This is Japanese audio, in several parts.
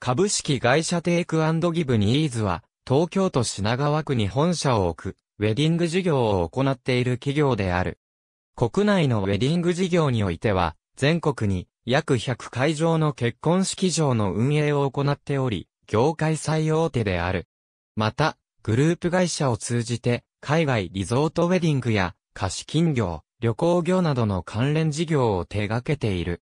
株式会社テイクギブニーズは、東京都品川区に本社を置く、ウェディング事業を行っている企業である。国内のウェディング事業においては、全国に約100会場の結婚式場の運営を行っており、業界最大手である。また、グループ会社を通じて、海外リゾートウェディングや、貸金業、旅行業などの関連事業を手掛けている。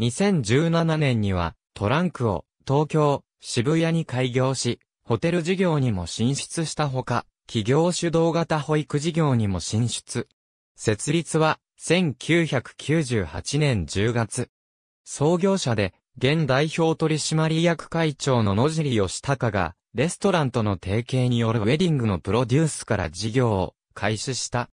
2017年には、トランクを東京、渋谷に開業し、ホテル事業にも進出したほか、企業主導型保育事業にも進出。設立は、1998年10月。創業者で、現代表取締役会長の野尻義隆が、レストランとの提携によるウェディングのプロデュースから事業を開始した。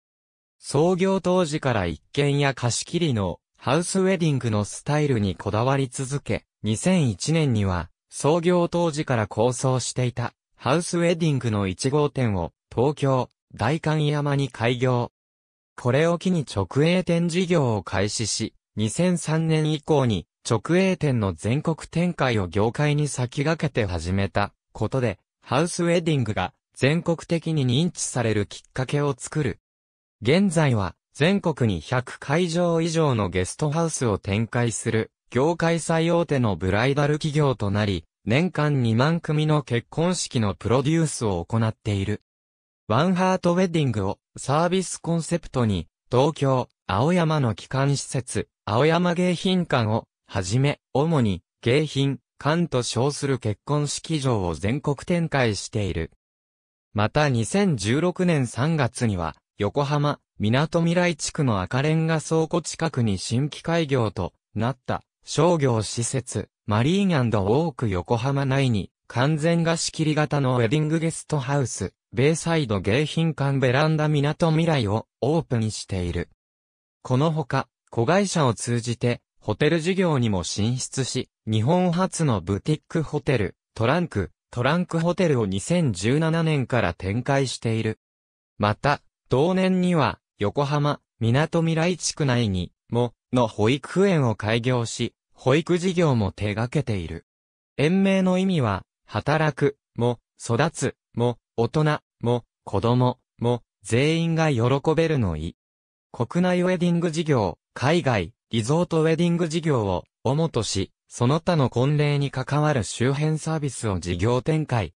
創業当時から一軒や貸し切りのハウスウェディングのスタイルにこだわり続け、2001年には、創業当時から構想していた、ハウスウェディングの1号店を、東京、大観山に開業。これを機に直営店事業を開始し、2003年以降に、直営店の全国展開を業界に先駆けて始めたことで、ハウスウェディングが全国的に認知されるきっかけを作る。現在は全国に100会場以上のゲストハウスを展開する業界最大手のブライダル企業となり、年間2万組の結婚式のプロデュースを行っている。ワンハートウェディングをサービスコンセプトに、東京、青山の基幹施設、青山迎賓館を、はじめ、主に、迎賓、館と称する結婚式場を全国展開している。また2016年3月には、横浜、港未来地区の赤レンガ倉庫近くに新規開業となった商業施設、マリーンウォーク横浜内に、完全貸し切り型のウェディングゲストハウス、ベイサイド迎賓館ベランダ港未来をオープンしている。このほか、子会社を通じて、ホテル事業にも進出し、日本初のブティックホテル、トランク、トランクホテルを2017年から展開している。また、同年には、横浜、港未来地区内に、も、の保育園を開業し、保育事業も手掛けている。延命の意味は、働く、も、育つ、も、大人、も、子供、も、全員が喜べるの意。国内ウェディング事業、海外、リゾートウェディング事業を、主とし、その他の婚礼に関わる周辺サービスを事業展開。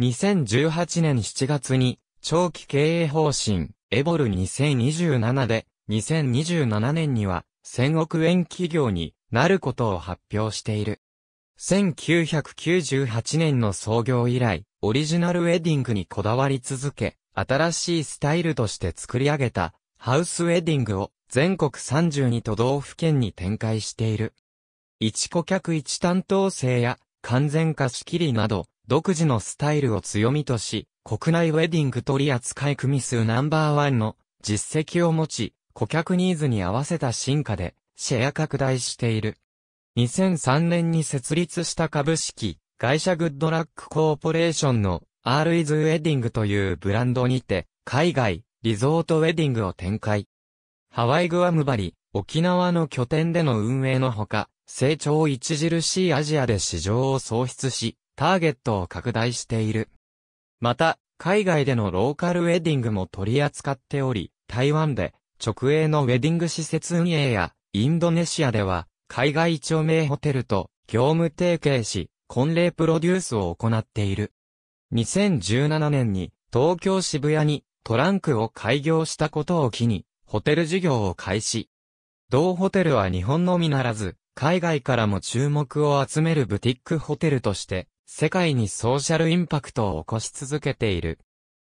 2018年7月に、長期経営方針、エボル2027で、2027年には、1000億円企業になることを発表している。1998年の創業以来、オリジナルウェディングにこだわり続け、新しいスタイルとして作り上げたハウスウェディングを全国32都道府県に展開している。1顧客1担当制や完全貸し切りなど独自のスタイルを強みとし、国内ウェディング取扱組数ナンバーワンの実績を持ち、顧客ニーズに合わせた進化で、シェア拡大している。2003年に設立した株式、会社グッドラックコーポレーションの R is ズウェディングというブランドにて、海外、リゾートウェディングを展開。ハワイグアムバリ、沖縄の拠点での運営のほか、成長著しいアジアで市場を創出し、ターゲットを拡大している。また、海外でのローカルウェディングも取り扱っており、台湾で直営のウェディング施設運営や、インドネシアでは、海外著名ホテルと業務提携し、婚礼プロデュースを行っている。2017年に、東京渋谷にトランクを開業したことを機に、ホテル事業を開始。同ホテルは日本のみならず、海外からも注目を集めるブティックホテルとして、世界にソーシャルインパクトを起こし続けている。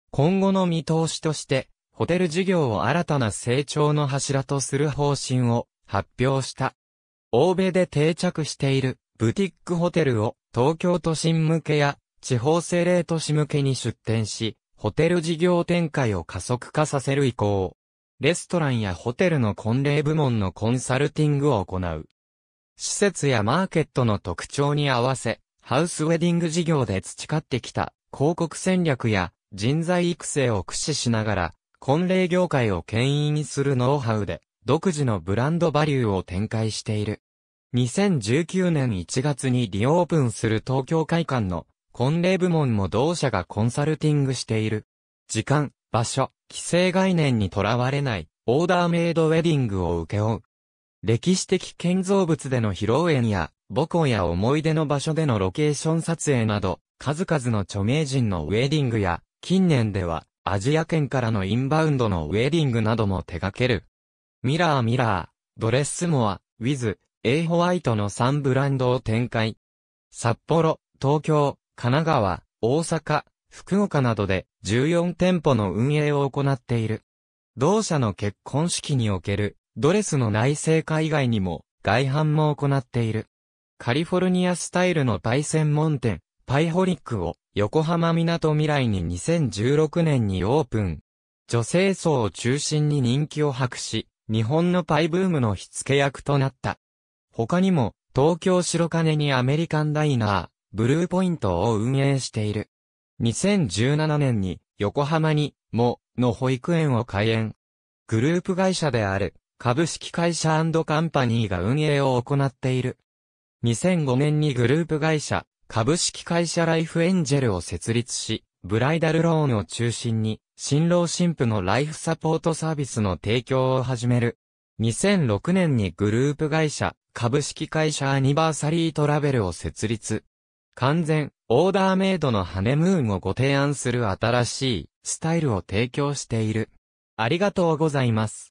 今後の見通しとして、ホテル事業を新たな成長の柱とする方針を発表した。欧米で定着しているブティックホテルを東京都心向けや地方政令都市向けに出店し、ホテル事業展開を加速化させる意向。レストランやホテルの婚礼部門のコンサルティングを行う。施設やマーケットの特徴に合わせ、ハウスウェディング事業で培ってきた広告戦略や人材育成を駆使しながら、婚礼業界を牽引するノウハウで、独自のブランドバリューを展開している。2019年1月にリオープンする東京会館の婚礼部門も同社がコンサルティングしている。時間、場所、規制概念にとらわれないオーダーメイドウェディングを請け負う。歴史的建造物での披露宴や母校や思い出の場所でのロケーション撮影など、数々の著名人のウェディングや、近年では、アジア圏からのインバウンドのウェディングなども手掛ける。ミラーミラー、ドレス、スモア、ウィズ、エイホワイトの3ブランドを展開。札幌、東京、神奈川、大阪、福岡などで14店舗の運営を行っている。同社の結婚式におけるドレスの内製化以外にも外販も行っている。カリフォルニアスタイルのパイ専門店、パイホリックを横浜港未来に2016年にオープン。女性層を中心に人気を博し、日本のパイブームの火付け役となった。他にも、東京白金にアメリカンダイナー、ブルーポイントを運営している。2017年に、横浜に、も、の保育園を開園。グループ会社である、株式会社カンパニーが運営を行っている。2005年にグループ会社、株式会社ライフエンジェルを設立し、ブライダルローンを中心に、新郎新婦のライフサポートサービスの提供を始める。2006年にグループ会社、株式会社アニバーサリートラベルを設立。完全、オーダーメイドのハネムーンをご提案する新しい、スタイルを提供している。ありがとうございます。